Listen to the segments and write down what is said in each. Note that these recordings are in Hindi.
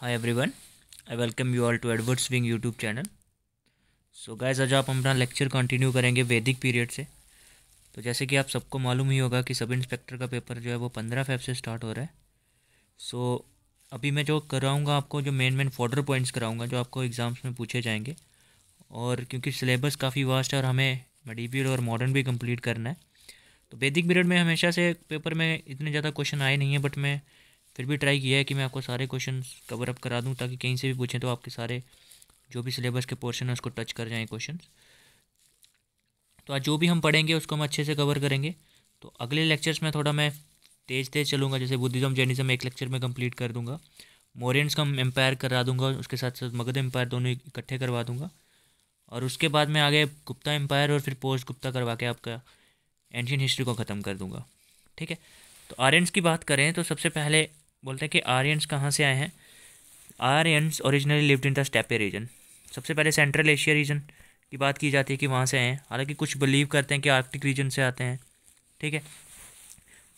hi everyone I welcome you all to Edward swing YouTube channel so guys आज आप अपना लेक्चर कंटिन्यू करेंगे वैदिक पीरियड से तो जैसे कि आप सबको मालूम ही होगा कि सब इंस्पेक्टर का पेपर जो है वो पंद्रह फेब से स्टार्ट हो रहा है सो so, अभी मैं जो कराऊँगा आपको जो मेन मेन फोर्डर पॉइंट्स कराऊँगा जो आपको एग्ज़ाम्स में पूछे जाएंगे और क्योंकि सिलेबस काफ़ी वास्ट है और हमें मेडिवियल और मॉडर्न भी कम्प्लीट करना है तो वैदिक पीरियड में हमेशा से पेपर में इतने ज़्यादा क्वेश्चन आए नहीं हैं बट मैं फिर भी ट्राई किया है कि मैं आपको सारे क्वेश्चन कवर अप करा दूँ ताकि कहीं से भी पूछें तो आपके सारे जो भी सिलेबस के पोर्शन है उसको टच कर जाएँ क्वेश्चन तो आज जो भी हम पढ़ेंगे उसको हम अच्छे से कवर करेंगे तो अगले लेक्चर्स में थोड़ा मैं तेज़ तेज़ चलूँगा जैसे बुद्धिज़्म जैनिज़्म एक लेक्चर में कंप्लीट कर दूँगा मोरियंस का एम्पायर करा दूंगा उसके साथ साथ मगध एम्पायर दोनों इकट्ठे करवा दूंगा और उसके बाद मैं आगे गुप्ता एम्पायर और फिर पोस्ट गुप्ता करवा के आपका एंशियन हिस्ट्री को ख़त्म कर दूँगा ठीक है तो आर्यंस की बात करें तो सबसे पहले बोलते हैं कि आर्यंस कहाँ से आए हैं Aryans originally lived in the steppe region सबसे पहले सेंट्रल एशिया रीजन की बात की जाती है कि वहाँ से आए हैं हालांकि कुछ बिलीव करते हैं कि आर्कटिक रीजन से आते हैं ठीक है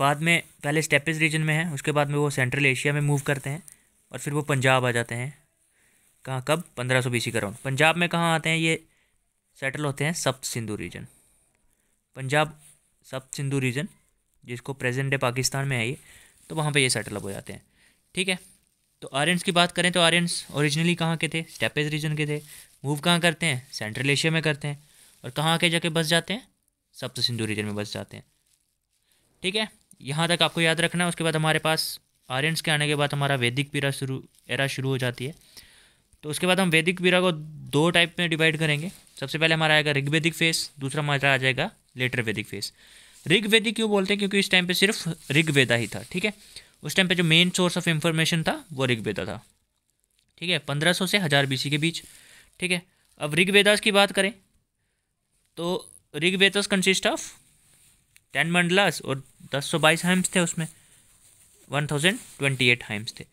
बाद में पहले स्टेपेज रीजन में है उसके बाद में वो सेंट्रल एशिया में मूव करते हैं और फिर वो पंजाब आ जाते हैं कहाँ कब पंद्रह सौ बीसी करोड़ पंजाब में कहाँ आते हैं ये सेटल होते हैं सप्त सिंधु रीजन पंजाब सप्त सिंधु रीजन जिसको प्रेजेंट डे पाकिस्तान में है ये तो वहाँ पर ये सेटल अप हो जाते हैं ठीक है तो आर्यनस की बात करें तो आर्यनस ओरिजिनली कहाँ के थे स्टेपेज रीजन के थे मूव कहाँ करते हैं सेंट्रल एशिया में करते हैं और कहाँ आके जाके बस जाते हैं सप्त सिंधु रीजन में बस जाते हैं ठीक है यहाँ तक आपको याद रखना है उसके बाद हमारे पास आर्यनस के आने के बाद हमारा वैदिक पीरा शुरू एरा शुरू हो जाती है तो उसके बाद हम वैदिक पीरा को दो टाइप में डिवाइड करेंगे सबसे पहले हमारा आएगा ऋग्वैदिक फेस दूसरा हमारा आ जाएगा लेटर वैदिक फेस ऋग्वेदी क्यों बोलते हैं क्योंकि इस टाइम पे सिर्फ ऋग्वेदा ही था ठीक है उस टाइम पे जो मेन सोर्स ऑफ इंफॉर्मेशन था वो ऋग्वेदा था ठीक है पंद्रह सौ से हज़ार बीसी के बीच ठीक है अब ऋग्वेदास की बात करें तो Rigvedas consist of ten mandalas और दस सौ बाईस हाइम्स थे उसमें one thousand twenty eight hymns थे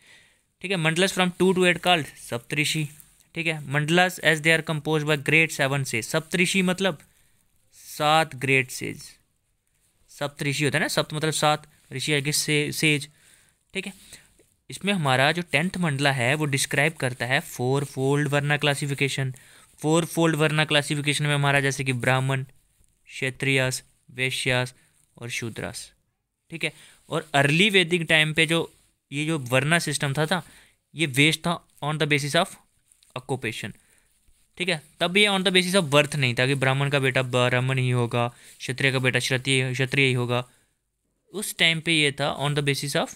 ठीक है mandalas from two to eight called Saptarishi ठीक है mandalas as they are compose by great seven से सप्तऋषि मतलब सात ग्रेट सेज सप्त ऋषि होता है ना सप्त मतलब सात ऋषि आगे से, सेज ठीक है इसमें हमारा जो टेंथ मंडला है वो डिस्क्राइब करता है four fold varna classification four fold varna classification में हमारा जैसे कि ब्राह्मण क्षेत्रियास वैश्यास और शूद्रास ठीक है और अर्ली वैदिक टाइम पे जो ये जो वर्ना सिस्टम था था ये वेस्ट था on the basis of occupation ठीक है तब भी on the basis of birth नहीं था कि ब्राह्मण का बेटा ब्राह्मण ही होगा क्षत्रिय का बेटा क्षत्रिय क्षत्रिय ही होगा उस टाइम पे ये था on the basis of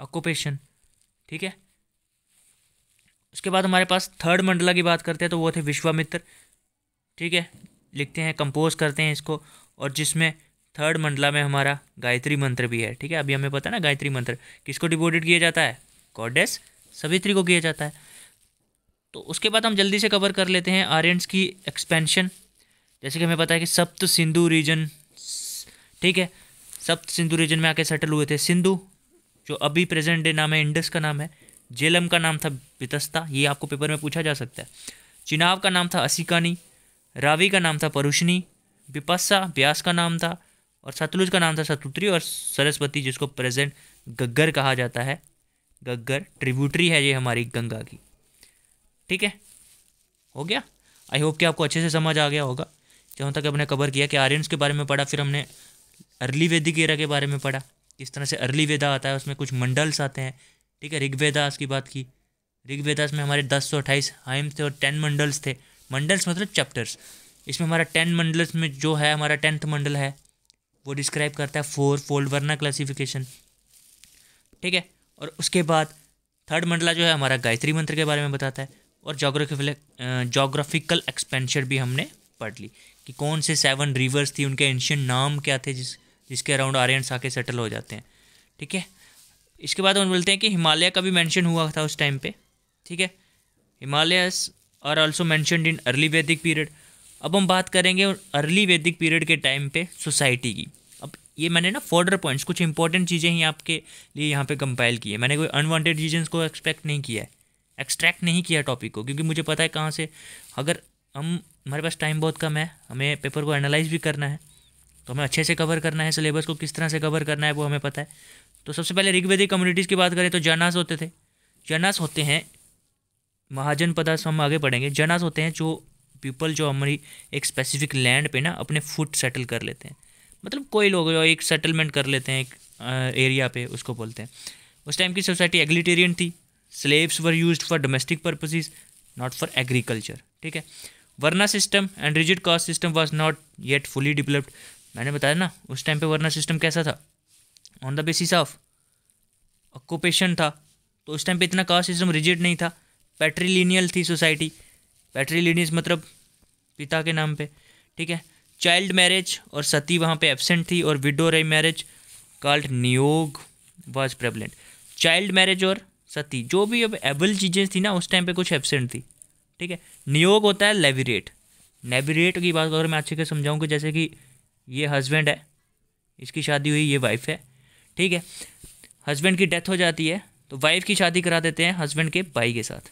occupation ठीक है उसके बाद हमारे पास थर्ड मंडला की बात करते हैं तो वो थे विश्वामित्र ठीक है लिखते हैं कंपोज करते हैं इसको और जिसमें थर्ड मंडला में हमारा गायत्री मंत्र भी है ठीक है अभी हमें पता है ना गायत्री मंत्र किसको डिवोटेड किया जाता है गॉडेस सवित्री को किया जाता है तो उसके बाद हम जल्दी से कवर कर लेते हैं आर्यनस की एक्सपेंशन जैसे कि हमें पता है कि सप्त सिंधु रीजन ठीक है सप्त सिंधु रीजन में आके सेटल हुए थे सिंधु जो अभी प्रेजेंट डे नाम है इंडस का नाम है जेलम का नाम था बितस्ता ये आपको पेपर में पूछा जा सकता है चिनाव का नाम था असिकानी रावी का नाम था परुशनी बिपासा ब्यास का नाम था और सतलुज का नाम था सतुत्री और सरस्वती जिसको प्रेजेंट गग्गर कहा जाता है गग्गर ट्रिब्यूटरी है ये हमारी गंगा की ठीक है हो गया आई होप कि आपको अच्छे से समझ आ गया होगा जहाँ तक हमने कवर किया कि आर्यन्स के बारे में पढ़ा फिर हमने अर्ली वैदिक एरा के बारे में पढ़ा किस तरह से अर्ली वेदा आता है उसमें कुछ मंडल्स आते हैं ठीक है ऋग्वेदास की बात की ऋग्वेदास में हमारे दस सौ अट्ठाईस हाइम्स थे और टेन मंडल्स थे मंडल्स मतलब चैप्टर्स इसमें हमारा टेन मंडल्स में जो है हमारा टेंथ मंडल है वो डिस्क्राइब करता है फोर फोल्ड वर्ना क्लासिफिकेशन ठीक है और उसके बाद थर्ड मंडला जो है हमारा गायत्री मंत्र के बारे में बताता है और जोग्राफिकल जोग्राफिकल एक्सपेंशर भी हमने पढ़ ली कि कौन से सेवन रिवर्स थी उनके एंशियन नाम क्या थे जिस जिसके अराउंड आर्यन आके सेटल हो जाते हैं ठीक है इसके बाद हम बोलते हैं कि हिमालय का भी मैंशन हुआ था उस टाइम पर ठीक है Himalayas are also mentioned in early Vedic period अब हम बात करेंगे अर्ली वैदिक पीरियड के टाइम पे सोसाइटी की अब ये मैंने ना फोर्डर पॉइंट्स कुछ इंपॉर्टेंट चीज़ें ही आपके लिए यहाँ पे कंपाइल की है मैंने कोई अनवांटेड रीजन्स को एक्सपेक्ट नहीं किया है एक्सट्रैक्ट नहीं किया टॉपिक को क्योंकि मुझे पता है कहाँ से अगर हम हमारे पास टाइम बहुत कम है हमें पेपर को एनालाइज भी करना है तो हमें अच्छे से कवर करना है सिलेबस को किस तरह से कवर करना है वो हमें पता है तो सबसे पहले ऋग्वेदिक कम्युनिटीज़ की बात करें तो जनास होते थे जनास होते हैं महाजन पदार्थ हम आगे पढ़ेंगे जनास होते हैं जो पीपल जो हमारी एक स्पेसिफिक लैंड पे ना अपने फुट सेटल कर लेते हैं मतलब कोई लोग जो एक सेटलमेंट कर लेते हैं एक एरिया पे उसको बोलते हैं उस टाइम की सोसाइटी एग्लिटेरियन थी slaves were use for domestic purposes not for agriculture ठीक है varna system and rigid caste system was not yet fully developed मैंने बताया ना उस टाइम पे वरना सिस्टम कैसा था on the basis of occupation था तो उस टाइम पे इतना कास्ट सिस्टम रिजिड नहीं था पेट्रीलिनियल थी सोसाइटी पेट्रीलिनियस मतलब पिता के नाम पे ठीक है चाइल्ड मैरिज और सती वहाँ पे एबसेंट थी और widow remarriage called niyoga was prevalent child marriage और सती जो भी अब एबल चीज़ें थी ना उस टाइम पे कुछ एबसेंट थी ठीक है नियोग होता है लेविरेट लेविरेट की बात अगर मैं अच्छे से समझाऊँ कि जैसे कि ये हस्बैंड है इसकी शादी हुई ये वाइफ है ठीक है हस्बैंड की डेथ हो जाती है तो वाइफ की शादी करा देते हैं हस्बैंड के भाई के साथ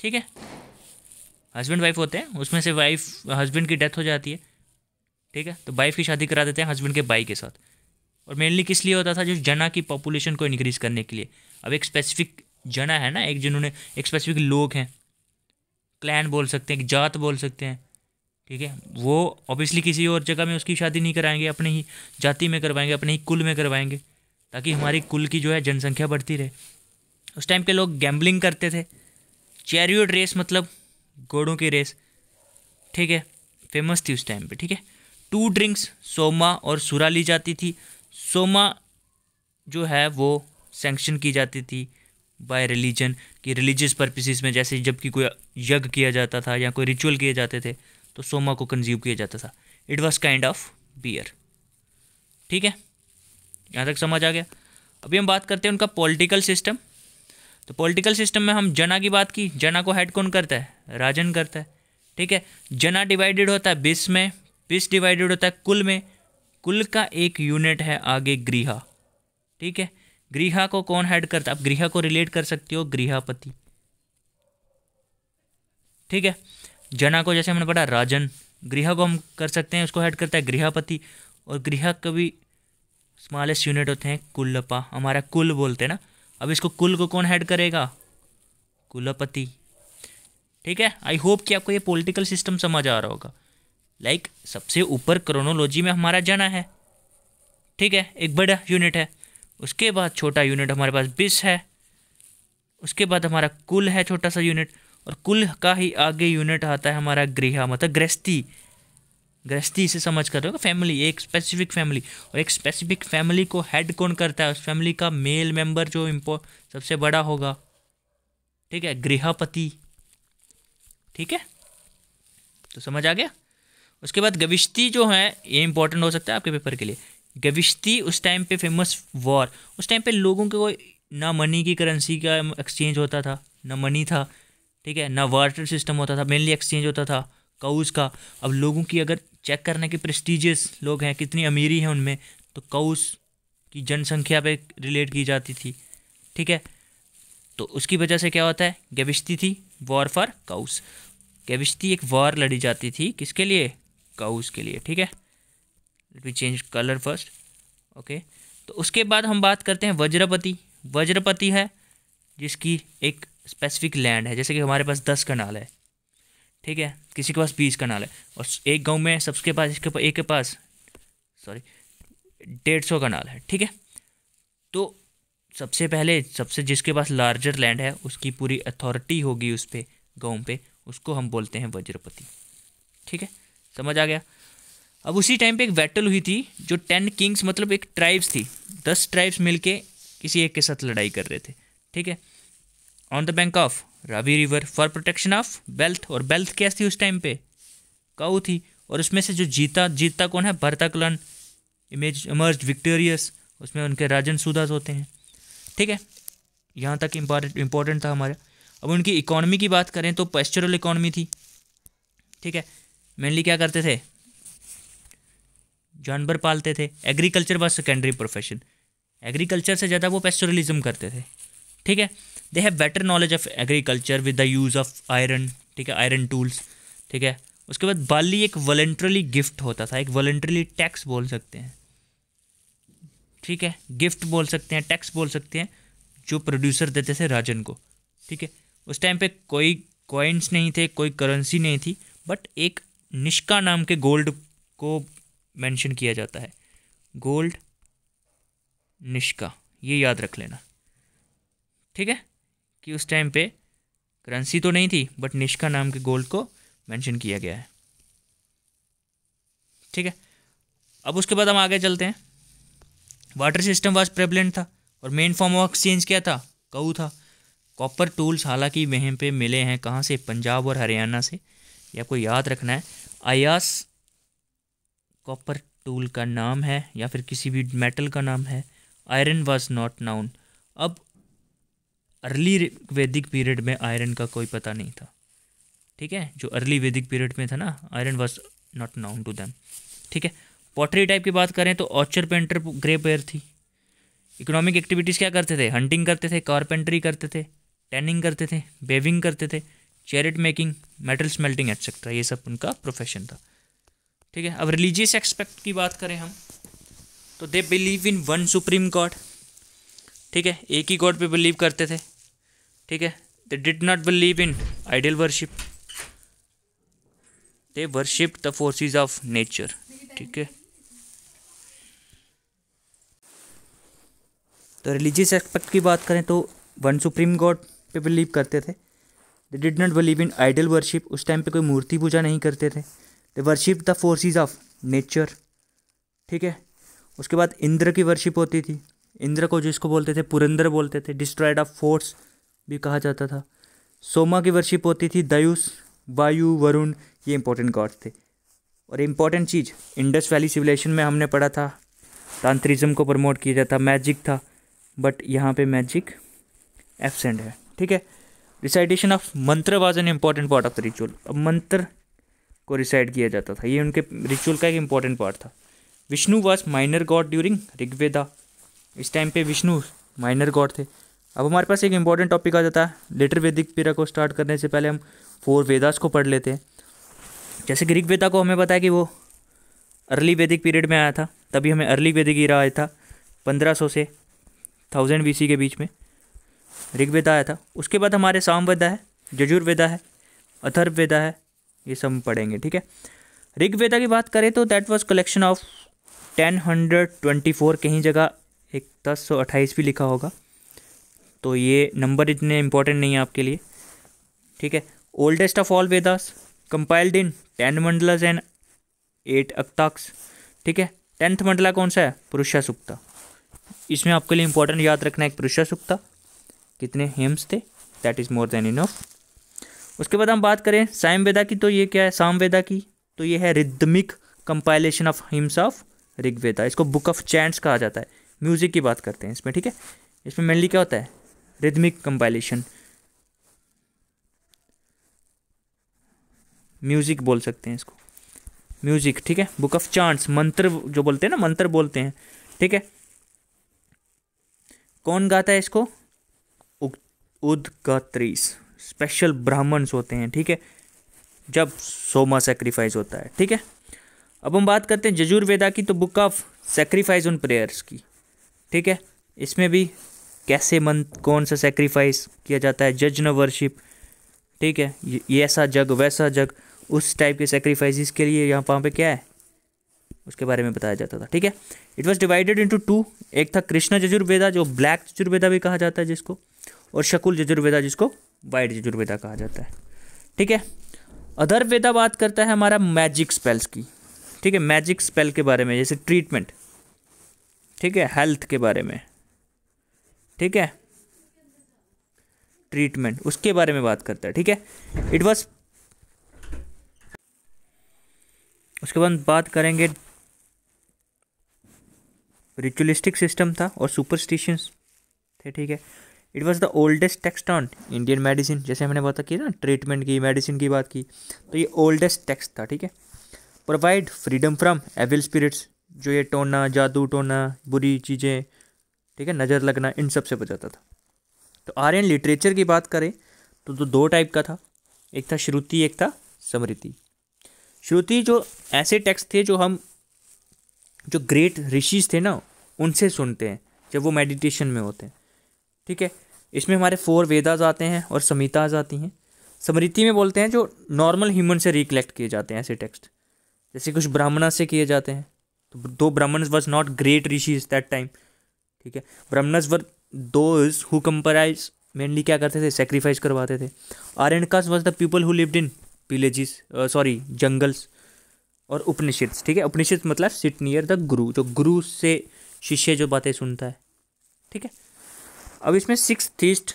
ठीक है हस्बैंड वाइफ होते हैं उसमें से वाइफ हस्बैंड की डेथ हो जाती है ठीक है तो वाइफ की शादी करा देते हैं हस्बैंड के भाई के साथ और मेनली किस लिए होता था जो जना की पॉपुलेशन को इंक्रीज़ करने के लिए अब एक स्पेसिफिक जना है ना एक जिन्होंने एक स्पेसिफिक लोग हैं क्लैन बोल सकते हैं जात बोल सकते हैं ठीक है वो ऑब्वियसली किसी और जगह में उसकी शादी नहीं कराएंगे अपने ही जाति में करवाएंगे अपने ही कुल में करवाएंगे ताकि हमारी कुल की जो है जनसंख्या बढ़ती रहे उस टाइम के लोग गैम्बलिंग करते थे चैरियोट रेस मतलब घोड़ों की रेस ठीक है फेमस थी उस टाइम पे ठीक है टू ड्रिंक्स सोमा और सुरा ली जाती थी सोमा जो है वो सेंक्शन की जाती थी बाय रिलीजन कि रिलीजियस पर्पसेस में जैसे जबकि कोई यज्ञ किया जाता था या कोई रिचुअल किए जाते थे तो सोमा को कंज्यूम किया जाता था it was kind of beer ठीक है यहाँ तक समझ आ गया अभी हम बात करते हैं उनका पॉलिटिकल सिस्टम तो पॉलिटिकल सिस्टम में हम जना की बात की जना को हेड कौन करता है राजन करता है ठीक है जना डिवाइडेड होता है बिस में बिस डिवाइडेड होता है कुल में कुल का एक यूनिट है आगे गृहा ठीक है गृहा को कौन हेड करता है आप गृहा को रिलेट कर सकते हो गृहपति ठीक है जना को जैसे हमने पढ़ा राजन गृह को हम कर सकते हैं उसको हेड करता है गृहपति और गृह भी स्मॉलेस्ट यूनिट होते हैं कुलपा हमारा कुल बोलते हैं ना अब इसको कुल को कौन हेड करेगा कुलपति ठीक है आई होप कि आपको ये पॉलिटिकल सिस्टम समझ आ रहा होगा लाइक like, सबसे ऊपर क्रोनोलॉजी में हमारा जना है ठीक है एक बड़ा यूनिट है उसके बाद छोटा यूनिट हमारे पास बिस है उसके बाद हमारा कुल है छोटा सा यूनिट और कुल का ही आगे यूनिट आता है हमारा गृह मतलब गृहस्थी गृहस्थी इसे समझ कर रहे हो फैमिली एक स्पेसिफिक फैमिली और एक स्पेसिफिक फैमिली को हेड कौन करता है उस फैमिली का मेल मेंबर जो इम्पो सबसे बड़ा होगा ठीक है गृहपति ठीक है तो समझ आ गया उसके बाद गविश्ती जो है ये इंपॉर्टेंट हो सकता है आपके पेपर के लिए गविश्ती उस टाइम पे फेमस वॉर उस टाइम पे लोगों के कोई ना मनी की करेंसी का एक्सचेंज होता था ना मनी था ठीक है ना वाटर सिस्टम होता था मेनली एक्सचेंज होता था काउज का अब लोगों की अगर चेक करने के प्रेस्टिजियस लोग हैं कितनी अमीरी हैं उनमें तो काउस की जनसंख्या पे रिलेट की जाती थी ठीक है तो उसकी वजह से क्या होता है गविश्ती थी वॉर फॉर काउस गविश्ती एक वॉर लड़ी जाती थी किसके लिए काउस के लिए ठीक है let me change colour first okay तो उसके बाद हम बात करते हैं वज्रपति वज्रपति है जिसकी एक स्पेसिफिक लैंड है जैसे कि हमारे पास दस कनाल है ठीक है किसी के पास बीस कनाल है और एक गांव में सबके पास इसके पास एक के पास सॉरी डेढ़ सौ कनाल है ठीक है तो सबसे पहले सबसे जिसके पास लार्जर लैंड है उसकी पूरी अथॉरिटी होगी उस पर गाँव पे उसको हम बोलते हैं वज्रपति ठीक है समझ आ गया अब उसी टाइम पे एक बैटल हुई थी जो टेन किंग्स मतलब एक ट्राइब्स थी दस ट्राइब्स मिलके किसी एक के साथ लड़ाई कर रहे थे ठीक है on the bank of Ravi river for protection of wealth और वेल्थ क्या थी उस टाइम पे काउ थी और उसमें से जो जीता जीतता कौन है भरता कलन इमेज इमर्ज विक्टोरियस उसमें उनके राजन सुदास होते हैं ठीक है यहाँ तक इम्पॉर्टेंट इम्पॉर्टेंट था हमारा अब उनकी इकोनॉमी की बात करें तो पेस्चुरल इकोनॉमी थी ठीक है मेनली क्या करते थे जानवर पालते थे एग्रीकल्चर व सेकेंडरी प्रोफेशन एग्रीकल्चर से ज़्यादा वो पेस्टोरलिज्म करते थे ठीक है they have better knowledge of agriculture with the use of iron ठीक है आयरन टूल्स ठीक है उसके बाद बाली एक वॉलेंट्रली गिफ्ट होता था एक वॉलेंट्रली टैक्स बोल सकते हैं ठीक है गिफ्ट बोल सकते हैं टैक्स बोल सकते हैं जो प्रोड्यूसर देते थे राजन को ठीक है उस टाइम पे कोई कॉइन्स नहीं थे कोई करेंसी नहीं थी बट एक निष्का नाम के गोल्ड को मेंशन किया जाता है गोल्ड निष्का ये याद रख लेना ठीक है कि उस टाइम पे करेंसी तो नहीं थी बट निष्का नाम के गोल्ड को मेंशन किया गया है ठीक है अब उसके बाद हम आगे चलते हैं वाटर सिस्टम वाज प्रेबलेंट था और मेन फॉर्म ऑफ एक्सचेंज क्या था कऊ था कॉपर टूल्स हालांकि वहीं पे मिले हैं कहाँ से पंजाब और हरियाणा से ये आपको याद रखना है आयास कॉपर टूल का नाम है या फिर किसी भी मेटल का नाम है आयरन वॉज नॉट नाउन अब अर्ली वैदिक पीरियड में आयरन का कोई पता नहीं था ठीक है जो अर्ली वैदिक पीरियड में था ना iron was not known to them ठीक है पॉटरी टाइप की बात करें तो ऑर्चर पेंटर ग्रे पेयर थी इकोनॉमिक एक्टिविटीज़ क्या करते थे हंटिंग करते थे कारपेंट्री करते थे टैनिंग करते थे बेविंग करते थे chariot making metal smelting etcetera ये सब उनका प्रोफेशन था ठीक है अब रिलीजियस एक्सपेक्ट की बात करें हम तो they believe in one supreme god ठीक है एक ही गॉड पे बिलीव करते थे ठीक है they did not believe in idol worship they worship the forces of nature ठीक है तो रिलीजियस एक्सपेक्ट की बात करें तो वन सुप्रीम गॉड पे बिलीव करते थे they did not believe in idol worship उस टाइम पे कोई मूर्ति पूजा नहीं करते थे they worship the forces of nature ठीक है उसके बाद इंद्र की वर्शिप होती थी इंद्र को जिसको बोलते थे पुरंदर बोलते थे डिस्ट्रॉयड ऑफ फोर्स भी कहा जाता था सोमा की वर्शिप होती थी दयुस वायु वरुण ये इंपॉर्टेंट गॉड थे और इम्पॉर्टेंट चीज़ इंडस वैली सिविलाइजेशन में हमने पढ़ा था तांत्रिज्म को प्रमोट किया जाता मैजिक था बट यहाँ पे मैजिक एबसेंट है ठीक है recitation of mantra was an important part of the ritual अब मंत्र को रिसाइड किया जाता था ये उनके रिचुअल का एक इम्पॉर्टेंट पार्ट था Vishnu was minor god during Rigveda इस टाइम पे विष्णु माइनर गॉड थे अब हमारे पास एक इम्पॉर्टेंट टॉपिक आ जाता है लेटर वैदिक पीरा को स्टार्ट करने से पहले हम फोर वेदास को पढ़ लेते हैं जैसे कि ऋग्वेदा को हमें पता है कि वो अर्ली वैदिक पीरियड में आया था तभी हमें अर्ली वैदिक ईरा आया था पंद्रह से थाउजेंड बी के बीच में ऋग्वेदा आया था उसके बाद हमारे सामवेदा है यजुर्वेदा है अथर्ववेदा है ये सब पढ़ेंगे ठीक है ऋग्वेदा की बात करें तो that was collection of ten hundred twenty four कहीं जगह एक दस सौ अट्ठाईस भी लिखा होगा तो ये नंबर इतने इंपॉर्टेंट नहीं है आपके लिए ठीक है oldest of all Vedas compiled in ten mandalas and eight ashtakas ठीक है टेंथ मंडला कौन सा है पुरुषा सुक्ता इसमें आपके लिए इंपॉर्टेंट याद रखना है एक पुरुषा सुक्ता कितने हेम्स थे that is more than enough उसके बाद हम बात करें सामवेदा की तो ये क्या है सामवेदा की तो ये है rhythmic compilation of hymns of Rigveda इसको बुक ऑफ चैंट्स कहा जाता है म्यूज़िक की बात करते हैं इसमें ठीक है इसमें मेनली क्या होता है रिदमिक कंपाइलेशन म्यूज़िक बोल सकते हैं इसको म्यूज़िक ठीक है बुक ऑफ चांट्स मंत्र जो बोलते हैं ना मंत्र बोलते हैं ठीक है कौन गाता है इसको उद गात्रीस स्पेशल ब्राह्मण्स होते हैं ठीक है जब सोमा सेक्रीफाइस होता है ठीक है अब हम बात करते हैं जजुर्वेदा की तो बुक ऑफ सेक्रीफाइस उन प्रेयर्स की ठीक है इसमें भी कैसे मन कौन सा सेक्रीफाइस किया जाता है जज वर्शिप ठीक है ये ऐसा जग वैसा जग उस टाइप के सेक्रीफाइसिस के लिए यहाँ वहाँ पे क्या है उसके बारे में बताया जाता था ठीक है it was divided into two एक था कृष्णा जजुर्वेदा जो ब्लैक जजुर्वेदा भी कहा जाता है जिसको और शकुल जजुर्वेदा जिसको वाइट यजुर्वेदा कहा जाता है ठीक है अधर वेदा बात करता है हमारा मैजिक स्पेल्स की ठीक है मैजिक स्पेल के बारे में जैसे ट्रीटमेंट ठीक है हेल्थ के बारे में ठीक है ट्रीटमेंट उसके बारे में बात करता है ठीक है इट वॉज उसके बाद बात करेंगे रिचुअलिस्टिक सिस्टम था और सुपरस्टिशंस थे ठीक है it was the oldest text on Indian medicine जैसे हमने बात की ना ट्रीटमेंट की मेडिसिन की बात की तो ये ओल्डेस्ट टेक्स्ट था ठीक है provide freedom from evil spirits जो ये टोना जादू टोना बुरी चीज़ें ठीक है नज़र लगना इन सब से बचाता था तो आर्यन लिटरेचर की बात करें तो, तो दो टाइप का था एक था श्रुति एक था समृति श्रुति जो ऐसे टेक्स्ट थे जो हम जो ग्रेट ऋषिज थे ना उनसे सुनते हैं जब वो मेडिटेशन में होते हैं ठीक है इसमें हमारे फोर वेदाज आते हैं और समिताज आती हैं समृति में बोलते हैं जो नॉर्मल ह्यूमन से रिकलेक्ट किए जाते हैं ऐसे टेक्स्ट जैसे कुछ ब्राह्मणा से किए जाते हैं तो दो Brahmana was not great rishis that time ठीक है Brahmanas were those who comprise mainly क्या करते थे सेक्रीफाइस करवाते थे Aranyakas was the people who lived in villages sorry jungles और उपनिषद ठीक है उपनिषद मतलब सिट नियर द गुरु जो गुरु से शिष्य जो बातें सुनता है ठीक है अब इसमें सिक्स थीस्ट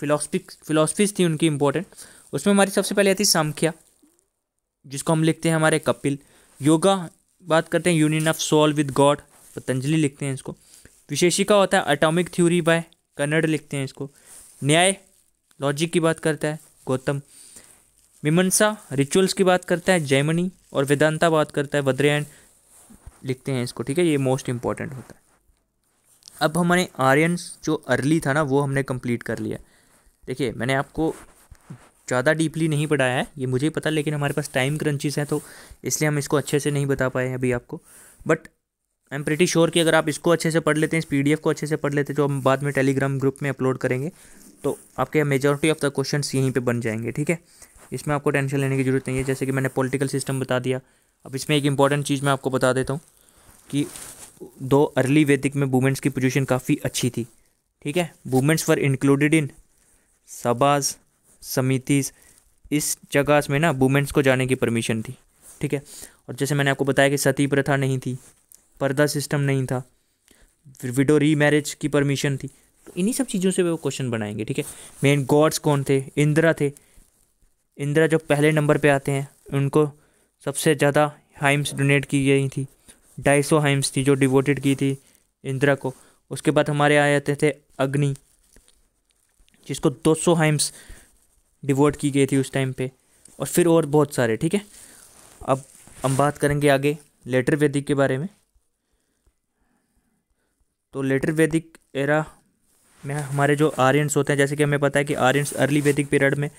फिलोसफिक फिलोसफीज थी उनकी इम्पोर्टेंट उसमें हमारी सबसे पहले आती सामख्या जिसको हम लिखते हैं हमारे कपिल योगा बात करते हैं union of soul with god Patanjali लिखते हैं इसको विशेषिका होता है अटोमिक थ्योरी बाय कन्नड़ लिखते हैं इसको न्याय लॉजिक की बात करता है गौतम मीमंसा रिचुअल्स की बात करता है जैमनी और वेदांता बात करता है वद्रयन लिखते हैं इसको ठीक है ये मोस्ट इंपॉर्टेंट होता है अब हमारे आर्यन जो अर्ली था ना वो हमने कंप्लीट कर लिया देखिए मैंने आपको ज़्यादा डीपली नहीं पढ़ाया है ये मुझे पता लेकिन हमारे पास टाइम क्रंचिस हैं तो इसलिए हम इसको अच्छे से नहीं बता पाए अभी आपको but I am pretty sure कि अगर आप इसको अच्छे से पढ़ लेते हैं इस पी को अच्छे से पढ़ लेते हैं जो हम बाद में टेलीग्राम ग्रुप में अपलोड करेंगे तो आपके मेजोरिटी ऑफ द क्वेश्चन यहीं पर बन जाएंगे ठीक है इसमें आपको टेंशन लेने की जरूरत नहीं है जैसे कि मैंने पॉलिटिकल सिस्टम बता दिया अब इसमें एक इंपॉर्टेंट चीज़ मैं आपको बता देता हूँ कि दो अर्ली वैदिक में वुमेंस की पोजीशन काफ़ी अच्छी थी ठीक है वुमेंस वर इंक्लूडेड इन सबाज समितिज इस जगह में ना वुमेंस को जाने की परमिशन थी ठीक है और जैसे मैंने आपको बताया कि सती प्रथा नहीं थी पर्दा सिस्टम नहीं था विडो री मैरिज की परमिशन थी तो इन्हीं सब चीज़ों से वो क्वेश्चन बनाएंगे ठीक है मेन गॉड्स कौन थे इंदिरा थे इंदिरा जो पहले नंबर पे आते हैं उनको सबसे ज़्यादा हाइम्स डोनेट की गई थी ढाई सौ हाइम्स थी जो डिवोटेड की थी इंदिरा को उसके बाद हमारे आ जाते थे अग्नि जिसको दो सौ हाइम्स डिवोट की गई थी उस टाइम पे और फिर और बहुत सारे ठीक है अब हम बात करेंगे आगे लेटर वैदिक के बारे में तो लेटर वैदिक एरा में हमारे जो आर्यनस होते हैं जैसे कि हमें पता है कि आर्यनस अर्ली वैदिक पीरियड में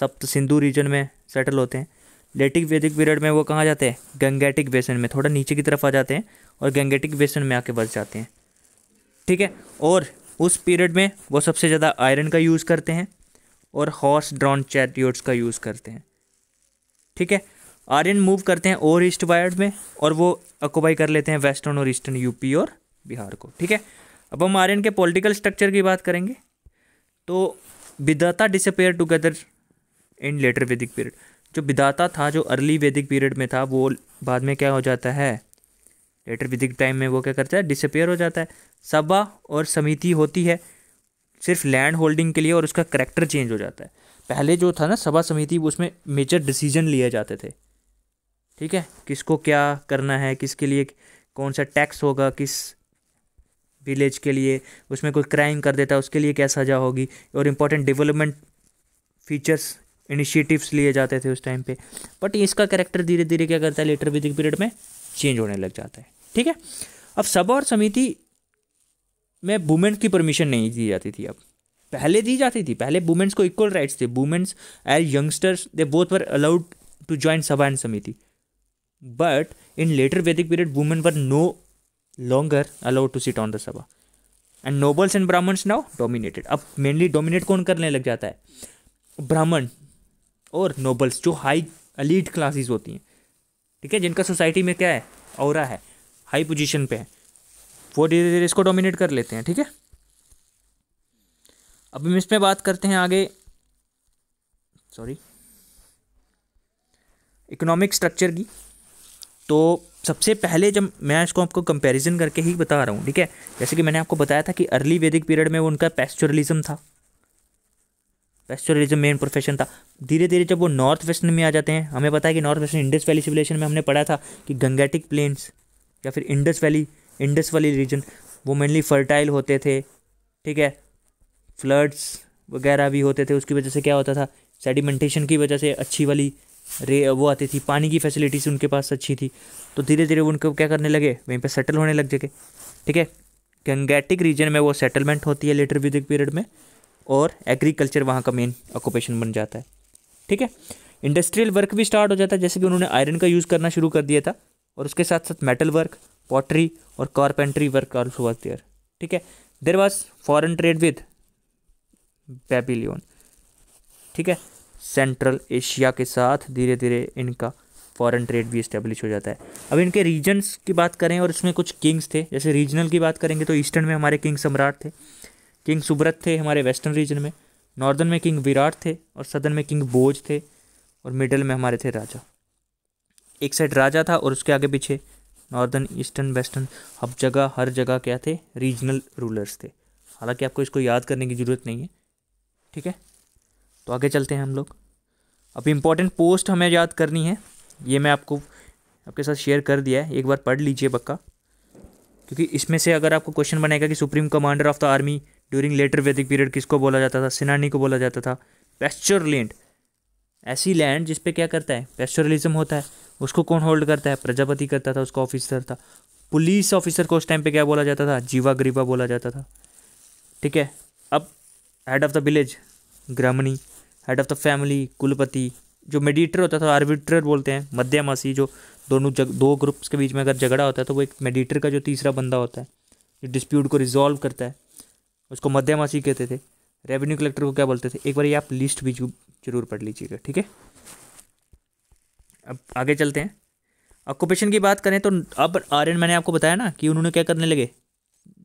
सप्त सिंधु रीजन में सेटल होते हैं लेटिक वैदिक पीरियड में वो कहाँ जाते हैं गंगेटिक बेसन में थोड़ा नीचे की तरफ आ जाते हैं और गंगेटिक बेसन में आके बस जाते हैं ठीक है और उस पीरियड में वो सबसे ज़्यादा आयरन का यूज़ करते हैं और हॉर्स ड्रॉन चैरियोट्स का यूज़ करते हैं ठीक है आर्यन मूव करते हैं और ईस्ट वायर्ड में और वो अकोबाई कर लेते हैं वेस्टर्न और ईस्टर्न यूपी और बिहार को ठीक है अब हम आर्यन के पॉलिटिकल स्ट्रक्चर की बात करेंगे तो Vidatha disappear together in later Vedic period जो विदाता था जो अर्ली वैदिक पीरियड में था वो बाद में क्या हो जाता है लेटर वैदिक टाइम में वो क्या करता है डिसअपेयर हो जाता है सभा और समिति होती है सिर्फ लैंड होल्डिंग के लिए और उसका करेक्टर चेंज हो जाता है पहले जो था ना सभा समिति उसमें मेजर डिसीजन लिए जाते थे ठीक है किसको क्या करना है किसके लिए कौन सा टैक्स होगा किस विलेज के लिए उसमें कोई क्राइम कर देता है उसके लिए क्या सज़ा होगी और इम्पोर्टेंट डेवलपमेंट फीचर्स इनिशिएटिव्स लिए जाते थे उस टाइम पे बट इसका कैरेक्टर धीरे धीरे क्या करता है लेटर वैदिक पीरियड में चेंज होने लग जाता है ठीक है अब सभा और समिति में वुमेन्स की परमिशन नहीं दी जाती थी अब पहले दी जाती थी पहले वुमेन्स को इक्वल राइट्स थे womens as youngsters they both were allowed to join sabha and samiti but in later Vedic period women were no longer allowed to sit on the sabha and nobles and Brahmans now dominated अब मेनली डोमिनेट कौन करने लग जाता है ब्राह्मण और नोबल्स जो हाई अलीट क्लासेस होती हैं ठीक है जिनका सोसाइटी में क्या है और है हाई पोजीशन पे है वो धीरे धीरे इसको डोमिनेट कर लेते हैं ठीक है अब हम इसमें बात करते हैं आगे सॉरी इकोनॉमिक स्ट्रक्चर की तो सबसे पहले जब मैं इसको आपको कंपैरिजन करके ही बता रहा हूँ ठीक है जैसे कि मैंने आपको बताया था कि अर्ली वैदिक पीरियड में उनका पेस्चुरलिज्म था पेस्टोरिज्म मेन प्रोफेशन था धीरे धीरे जब वो नॉर्थ वेस्टर्न में आ जाते हैं हमें पता है कि north western Indus valley civilisation में हमने पढ़ा था कि गंगेटिक प्लेन्स या फिर Indus valley Indus valley region वो मेनली फर्टाइल होते थे ठीक है फ्लड्स वगैरह भी होते थे उसकी वजह से क्या होता था सेडिमेंटेशन की वजह से अच्छी वाली रे वो आती थी पानी की फैसिलिटीज़ उनके पास अच्छी थी तो धीरे धीरे उनको क्या करने लगे वहीं पर सेटल होने लग जगह ठीक है गंगेटिक रीजन में वो सेटलमेंट होती है लेटर विदिक पीरियड में और एग्रीकल्चर वहाँ का मेन ऑक्यूपेशन बन जाता है ठीक है इंडस्ट्रियल वर्क भी स्टार्ट हो जाता है जैसे कि उन्होंने आयरन का यूज़ करना शुरू कर दिया था और उसके साथ साथ मेटल वर्क पॉटरी और carpentry work also was there ठीक है there was foreign trade with Babylonian ठीक है सेंट्रल एशिया के साथ धीरे धीरे इनका फॉरेन ट्रेड भी इस्टेब्लिश हो जाता है अब इनके रीजन्स की बात करें और इसमें कुछ किंग्स थे जैसे रीजनल की बात करेंगे तो ईस्टर्न में हमारे किंग सम्राट थे किंग सुब्रत थे हमारे वेस्टर्न रीजन में नॉर्दर्न में किंग विराट थे और सदर्न में किंग बोझ थे और मिडल में हमारे थे राजा एक साइड राजा था और उसके आगे पीछे नॉर्दर्न ईस्टर्न वेस्टर्न हर जगह हर जगह क्या थे रीजनल रूलर्स थे हालांकि आपको इसको याद करने की ज़रूरत नहीं है ठीक है तो आगे चलते हैं हम लोग अब इम्पॉर्टेंट पोस्ट हमें याद करनी है ये मैं आपको आपके साथ शेयर कर दिया है एक बार पढ़ लीजिए पक्का क्योंकि इसमें से अगर आपको क्वेश्चन बनेगा कि supreme commander of the army during later Vedic period किसको बोला जाता था सिनानी को बोला जाता था पेस्चर लैंड ऐसी लैंड जिसपे क्या करता है पेस्चरलिज्म होता है उसको कौन होल्ड करता है प्रजापति करता था उसका ऑफिसर था पुलिस ऑफिसर को उस टाइम पे क्या बोला जाता था जीवा गरीबा बोला जाता था ठीक है अब head of the village Gramani head of the family Kulapati जो मेडिएटर होता था आर्बिट्रेटर बोलते हैं मध्यमासी जो दोनों जग दो ग्रुप्स के बीच में अगर झगड़ा होता है तो वो एक मेडिएटर का जो तीसरा बंदा होता है जो डिस्प्यूट को रिजॉल्व करता है उसको मध्यमासी कहते थे रेवेन्यू कलेक्टर को क्या बोलते थे एक बार ये आप लिस्ट भी जरूर पढ़ लीजिएगा ठीक है अब आगे चलते हैं ऑक्यूपेशन की बात करें तो अब आर्यन मैंने आपको बताया ना कि उन्होंने क्या करने लगे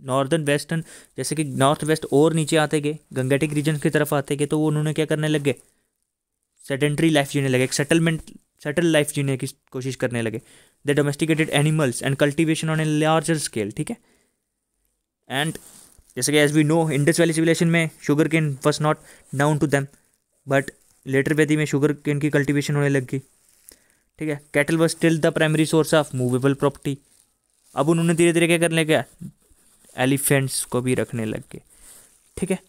नॉर्दर्न वेस्टर्न जैसे कि नॉर्थ वेस्ट और नीचे आते गए गंगेटिक रीजन की तरफ आते गए तो वो उन्होंने क्या करने लग गए सेडेंट्री लाइफ जीने लगे एक सेटलमेंट सेटल लाइफ जीने की कोशिश करने लगे the domesticated animals and cultivation on a larger scale ठीक है एंड जैसे कि as we know Indus valley civilisation में sugar cane was not known to them but later Vedic में शुगर केन की कल्टिवेशन होने लग गई ठीक है cattle was still the primary source of movable property अब उन्होंने धीरे धीरे क्या करने क्या एलिफेंट्स को भी रखने लग गए ठीक है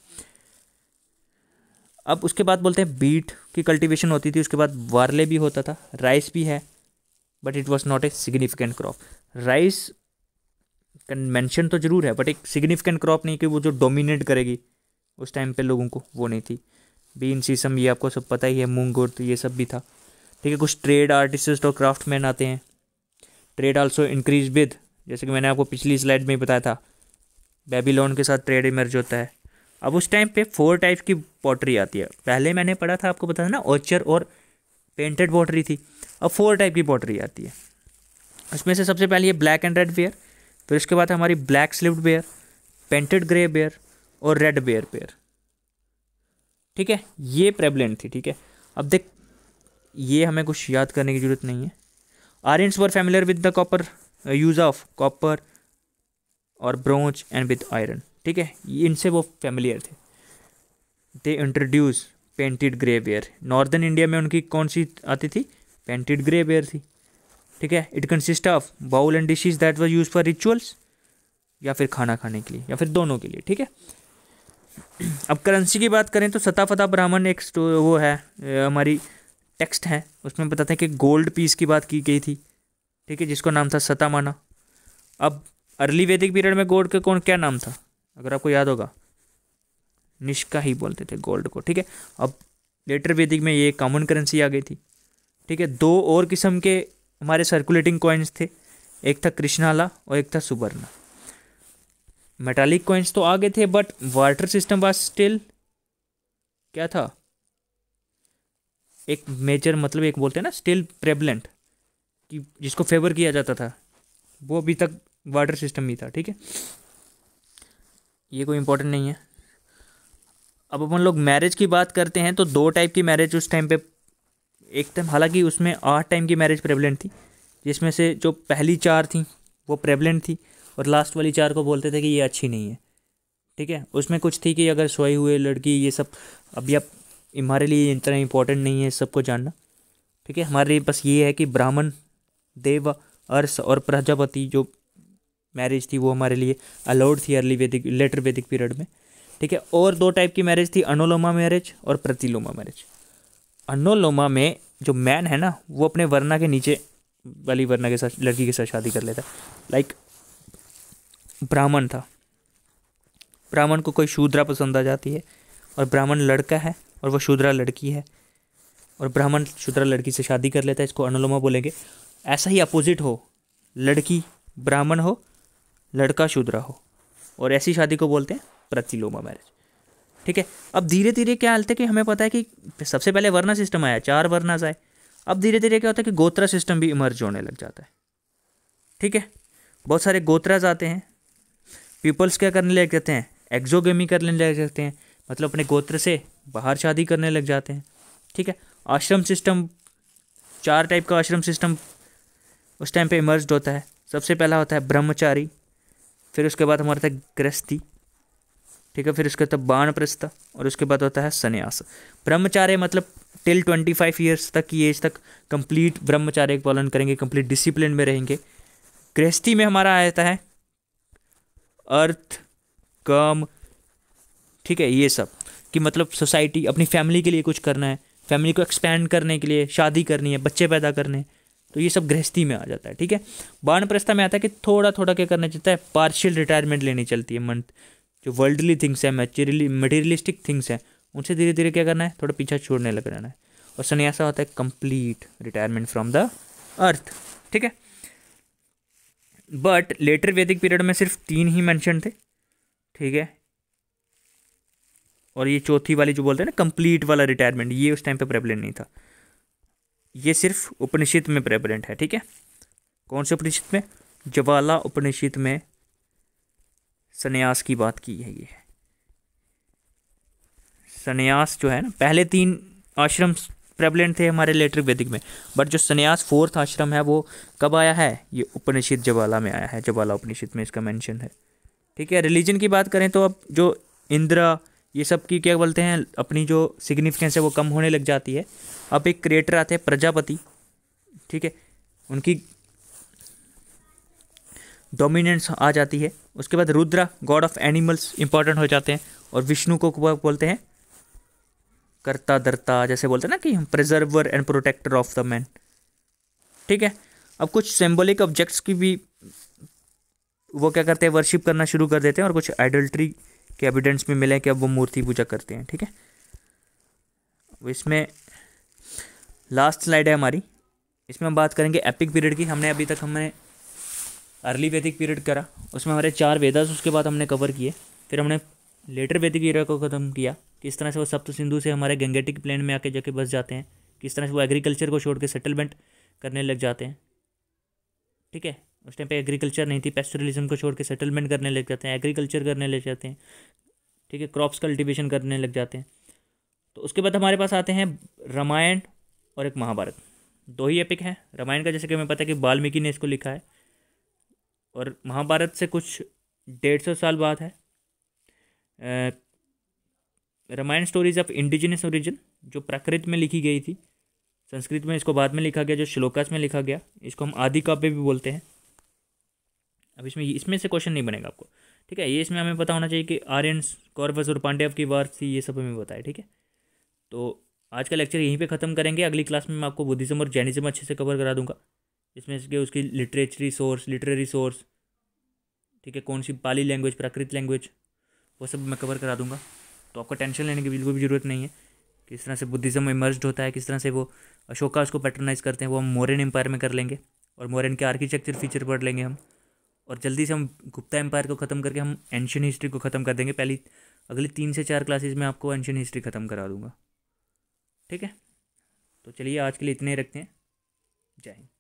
अब उसके बाद बोलते हैं बीट की कल्टीवेशन होती थी उसके बाद वारले भी होता था राइस भी है but it was not a significant crop rice mention तो जरूर है बट एक सिग्निफिकेंट क्रॉप नहीं कि वो जो डोमिनेट करेगी उस टाइम पे लोगों को वो नहीं थी बीन सीसम ये आपको सब पता ही है मूंग तो ये सब भी था ठीक है कुछ ट्रेड आर्टिस्ट और क्राफ्ट मैन आते हैं ट्रेड आल्सो इंक्रीज विद जैसे कि मैंने आपको पिछली स्लाइड में बताया था बेबीलोन के साथ ट्रेड इमर्ज होता है अब उस टाइम पे फोर टाइप की पॉटरी आती है पहले मैंने पढ़ा था आपको बताया ना ओचर और पेंटेड पॉटरी थी अब फोर टाइप की पॉटरी आती है उसमें से सबसे पहले ये ब्लैक एंड रेड वेयर फिर उसके बाद हमारी black slipped ware painted grey ware और रेड बेयर बेयर ठीक है ये प्रेबलेंट थी ठीक है अब देख ये हमें कुछ याद करने की ज़रूरत नहीं है Aryans were familiar with the copper use of copper और ब्रोंज एंड विद आयरन ठीक है इनसे वो फैमिलियर थे they introduce painted grey ware northern India में उनकी कौन सी आती थी पेंटेड ग्रे बेयर थी ठीक है it consist of bowl and dishes that was use for rituals या फिर खाना खाने के लिए या फिर दोनों के लिए ठीक है अब करेंसी की बात करें तो सता फता ब्राह्मण एक वो है हमारी टेक्स्ट है उसमें बताते हैं कि गोल्ड पीस की बात की गई थी ठीक है जिसको नाम था सता माना अब अर्ली वैदिक पीरियड में गोल्ड का कौन क्या नाम था अगर आपको याद होगा निष्का ही बोलते थे गोल्ड को ठीक है अब लेटर वैदिक में ये कॉमन करेंसी आ गई थी ठीक है दो और किस्म के हमारे सर्कुलेटिंग कॉइन्स थे एक था कृष्णाला और एक था सुबर्णा मेटालिक कॉइन्स तो आ गए थे but barter system was still क्या था एक मेजर मतलब एक बोलते हैं ना स्टिल प्रेबलेंट कि जिसको फेवर किया जाता था वो अभी तक वाटर सिस्टम ही था ठीक है ये कोई इंपॉर्टेंट नहीं है अब अपन लोग मैरिज की बात करते हैं तो दो टाइप की मैरिज उस टाइम पे एक टाइम हालांकि उसमें आठ टाइम की मैरिज प्रेवलेंट थी जिसमें से जो पहली चार थी वो प्रेवलेंट थी और लास्ट वाली चार को बोलते थे कि ये अच्छी नहीं है ठीक है उसमें कुछ थी कि अगर सोए हुए लड़की ये सब अभी अब हमारे लिए इतना इम्पोर्टेंट नहीं है सबको जानना ठीक है हमारे लिए बस ये है कि ब्राह्मण देव अर्स और प्रजापति जो मैरिज थी वो हमारे लिए अलाउड थी अर्ली वैदिक लेटर वैदिक पीरियड में ठीक है और दो टाइप की मैरिज थी अनोलोमा मैरिज और प्रतिलोमा मैरिज अनोलोमा में जो मैन है ना वो अपने वर्णा के नीचे वाली वर्णा के साथ लड़की के साथ शादी कर लेता लाइक ब्राह्मण था ब्राह्मण को कोई शूद्रा पसंद आ जाती है और ब्राह्मण लड़का है और वो शूद्रा लड़की है और ब्राह्मण शूद्रा लड़की से शादी कर लेता है इसको अनोलोमा बोलेंगे ऐसा ही अपोजिट हो लड़की ब्राह्मण हो लड़का शूद्रा हो और ऐसी शादी को बोलते हैं प्रतिलोमा मैरिज ठीक है अब धीरे धीरे क्या हालत है कि हमें पता है कि सबसे पहले वर्ना सिस्टम आया चार वर्नाज आए अब धीरे धीरे क्या होता है कि गोत्रा सिस्टम भी इमर्ज होने लग जाता है ठीक है बहुत सारे गोत्राज आते हैं पीपल्स क्या करने लग जाते हैं एक्जोगेमी करने लग जाते हैं मतलब अपने गोत्र से बाहर शादी करने लग जाते हैं ठीक है आश्रम सिस्टम चार टाइप का आश्रम सिस्टम उस टाइम पे इमर्ज होता है सबसे पहला होता है ब्रह्मचारी फिर उसके बाद हमारा था गृहस्थी ठीक है फिर उसके बाद प्रस्थ और उसके बाद होता है संन्यास ब्रह्मचार्य मतलब टिल ट्वेंटी फाइव ईयर्स तक की एज तक कंप्लीट ब्रह्मचार्य का पालन करेंगे कंप्लीट डिसिप्लिन में रहेंगे गृहस्थी में हमारा आता है अर्थ कम ठीक है ये सब कि मतलब सोसाइटी अपनी फैमिली के लिए कुछ करना है फैमिली को एक्सपेंड करने के लिए शादी करनी है बच्चे पैदा करने हैं तो ये सब गृहस्थी में आ जाता है ठीक है बाण प्रस्था में आता है कि थोड़ा थोड़ा क्या करना चाहता है पार्शियल रिटायरमेंट लेनी चलती है मंथ जो वर्ल्डली थिंग्स है मेटेरियली मटेरियलिस्टिक थिंग्स हैं उनसे धीरे धीरे क्या करना है थोड़ा पीछा छोड़ने लग जाना है और सन्यासा होता है complete retirement from the earth ठीक है बट लेटर वैदिक पीरियड में सिर्फ तीन ही मैंशन थे ठीक है और ये चौथी वाली जो बोलते हैं ना कंप्लीट वाला रिटायरमेंट ये उस टाइम पे प्रेबलेंट नहीं था ये सिर्फ उपनिषद में प्रेबलेंट है ठीक है कौन से उपनिषद में जवाला उपनिषद में सन्यास की बात की है ये सन्यास जो है ना पहले तीन आश्रम प्रेवलेंट थे हमारे लेटर वैदिक में बट जो सन्यास फोर्थ आश्रम है वो कब आया है ये उपनिषद जवाला में आया है जवाला उपनिषद में इसका मेंशन है ठीक है रिलीजन की बात करें तो अब जो इंदिरा ये सब की क्या बोलते हैं अपनी जो सिग्निफिकेंस है वो कम होने लग जाती है अब एक क्रिएटर आते हैं प्रजापति ठीक है उनकी डोमिनेंस आ जाती है उसके बाद Rudra god of animals important हो जाते हैं और विष्णु को बोलते हैं करता दरता जैसे बोलते हैं ना कि हम preserver and protector of the man ठीक है अब कुछ सिम्बोलिक ऑब्जेक्ट्स की भी वो क्या करते हैं वर्शिप करना शुरू कर देते हैं और कुछ आइडल्ट्री के एविडेंस भी मिले कि अब वो मूर्ति पूजा करते हैं ठीक है इसमें लास्ट स्लाइड है हमारी इसमें हम बात करेंगे एपिक पीरियड की हमने अभी तक हमने अर्ली वैदिक पीरियड करा उसमें हमारे चार वेदास उसके बाद हमने कवर किए फिर हमने लेटर वैदिक पीरियड को ख़त्म किया किस तरह से वो सप्त सिंधु से हमारे गंगेटिक प्लेन में आके जाके बस जाते हैं किस तरह से वो एग्रीकल्चर को छोड़ के सेटलमेंट करने लग जाते हैं ठीक है उस टाइम पे एग्रीकल्चर नहीं थी पेस्टोरलिज्म को छोड़ के सेटलमेंट करने लग जाते हैं एग्रीकल्चर करने लग जाते हैं ठीक है क्रॉप्स कल्टिवेशन करने लग जाते हैं तो उसके बाद हमारे पास आते हैं रामायण और एक महाभारत दो ही एपिक हैं रामायण का जैसे कि हमें पता है कि वाल्मीकि ने इसको लिखा है और महाभारत से कुछ डेढ़ सौ साल बाद है Ramayana stories of indigenous origin जो प्राकृत में लिखी गई थी संस्कृत में इसको बाद में लिखा गया जो श्लोकास में लिखा गया इसको हम आदि काव्य भी बोलते हैं अब इसमें इसमें से क्वेश्चन नहीं बनेगा आपको ठीक है ये इसमें हमें पता होना चाहिए कि आर्यन कौरवस और पांड्यव की वार थी ये सब हमें बताए ठीक है तो आज का लेक्चर यहीं पे ख़त्म करेंगे अगली क्लास में मैं आपको बुद्धिज़्म और जैनिज़्म अच्छे से कवर करा दूंगा जिसमें से उसकी लिटरेचरी सोर्स लिटरेरी सोर्स ठीक है कौन सी पाली लैंग्वेज प्राकृत लैंग्वेज वो सब मैं कवर करा दूंगा तो आपको टेंशन लेने की बिल्कुल भी ज़रूरत नहीं है किस तरह से बुद्धिज़्म इमर्ज होता है किस तरह से वो अशोका उसको पैटर्नाइज करते हैं वो हम मौर्यन एम्पायर में कर लेंगे और मौर्यन के आर्किटेक्चर फीचर पढ़ लेंगे हम और जल्दी से हम गुप्ता एम्पायर को ख़त्म करके हम एंशियन हिस्ट्री को ख़त्म कर देंगे पहली अगली तीन से चार क्लासेज में आपको एंशियन हिस्ट्री ख़त्म करा दूंगा ठीक है तो चलिए आज के लिए इतने ही रखते हैं जय हिंद